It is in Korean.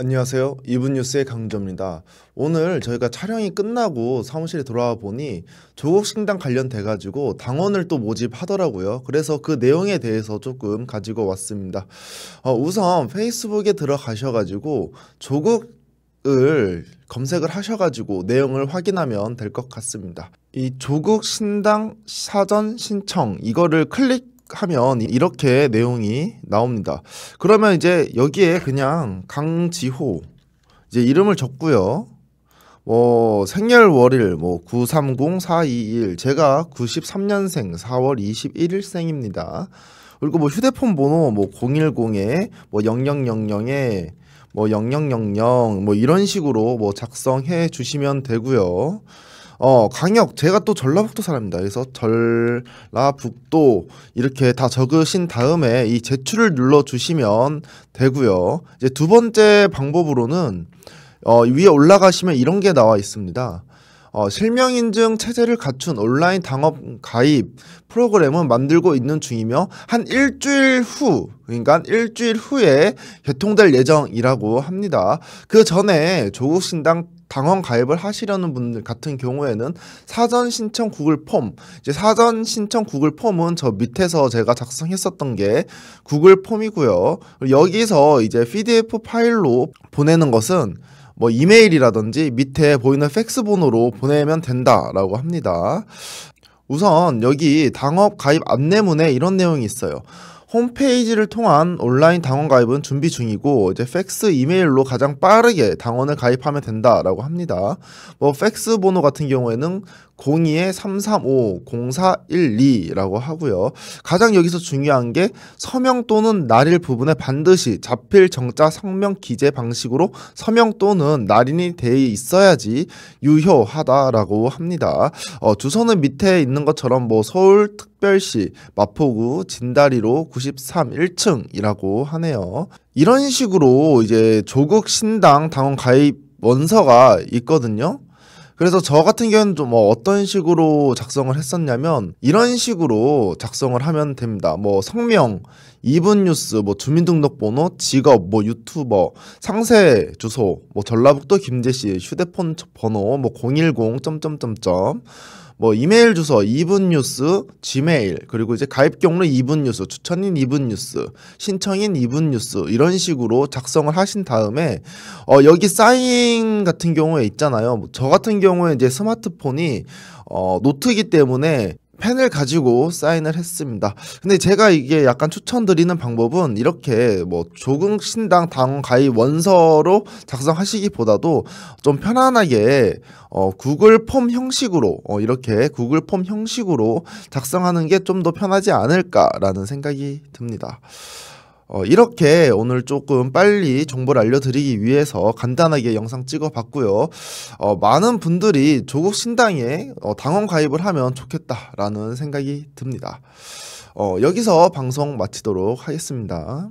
안녕하세요. 이브뉴스의 강조입니다. 오늘 저희가 촬영이 끝나고 사무실에 돌아와 보니 조국신당 관련돼 가지고 당원을 또 모집하더라고요. 그래서 그 내용에 대해서 조금 가지고 왔습니다. 어, 우선 페이스북에 들어가셔 가지고 조국을 검색을 하셔 가지고 내용을 확인하면 될 것 같습니다. 이 조국 신당 사전 신청 이거를 클릭 하면 이렇게 내용이 나옵니다. 그러면 이제 여기에 그냥 강지호 이제 이름을 적고요. 뭐 생년월일 뭐930421 제가 93년생 4월 21일생입니다. 그리고 뭐 휴대폰 번호 뭐 010에 뭐 0000에 뭐0000 뭐 이런 식으로 뭐 작성해 주시면 되고요. 어 강역 제가 또 전라북도 사람입니다. 그래서 전라북도 이렇게 다 적으신 다음에 이 제출을 눌러 주시면 되고요. 이제 두 번째 방법으로는 어, 위에 올라가시면 이런 게 나와 있습니다. 어, 실명인증 체제를 갖춘 온라인 당업 가입 프로그램은 만들고 있는 중이며 한 일주일 후 그러니까 일주일 후에 개통될 예정이라고 합니다. 그 전에 조국신당 당원 가입을 하시려는 분들 같은 경우에는 사전 신청 구글 폼 이제 사전 신청 구글 폼은 저 밑에서 제가 작성했었던 게 구글 폼이고요. 여기서 이제 PDF 파일로 보내는 것은 뭐 이메일이라든지 밑에 보이는 팩스 번호로 보내면 된다라고 합니다. 우선 여기 당업 가입 안내문에 이런 내용이 있어요. 홈페이지를 통한 온라인 당원 가입은 준비 중이고 이제 팩스 이메일로 가장 빠르게 당원을 가입하면 된다라고 합니다. 뭐 팩스 번호 같은 경우에는 02-335-0412라고 하고요. 가장 여기서 중요한 게 서명 또는 날일 부분에 반드시 자필 정자 성명 기재 방식으로 서명 또는 날인이 돼 있어야지 유효하다라고 합니다. 어, 주소는 밑에 있는 것처럼 뭐 서울 특별시 마포구 진다리로 93 1층이라고 하네요. 이런 식으로 이제 조국 신당 당원 가입 원서가 있거든요. 그래서 저 같은 경우는 좀뭐 어떤 식으로 작성을 했었냐면 이런 식으로 작성을 하면 됩니다. 뭐 성명, 이분 뉴스, 뭐 주민등록번호, 직업, 뭐 유튜버, 상세 주소, 뭐 전라북도 김제시 휴대폰 번호 뭐010 점점점점 뭐 이메일 주소 이분뉴스 지메일 그리고 이제 가입 경로 이분뉴스 추천인 이분뉴스 신청인 이분뉴스 이런 식으로 작성을 하신 다음에 어 여기 사인 같은 경우에 있잖아요 뭐 저 같은 경우에 이제 스마트폰이 어 노트기 이 때문에 펜을 가지고 사인을 했습니다. 근데 제가 이게 약간 추천드리는 방법은 이렇게 뭐 조금 신당 당 가입 원서로 작성하시기보다도 좀 편안하게 어 구글 폼 형식으로 어 이렇게 구글 폼 형식으로 작성하는 게 좀 더 편하지 않을까라는 생각이 듭니다. 어, 이렇게 오늘 조금 빨리 정보를 알려드리기 위해서 간단하게 영상 찍어봤고요. 어, 많은 분들이 조국 신당에 어, 당원 가입을 하면 좋겠다라는 생각이 듭니다. 어, 여기서 방송 마치도록 하겠습니다.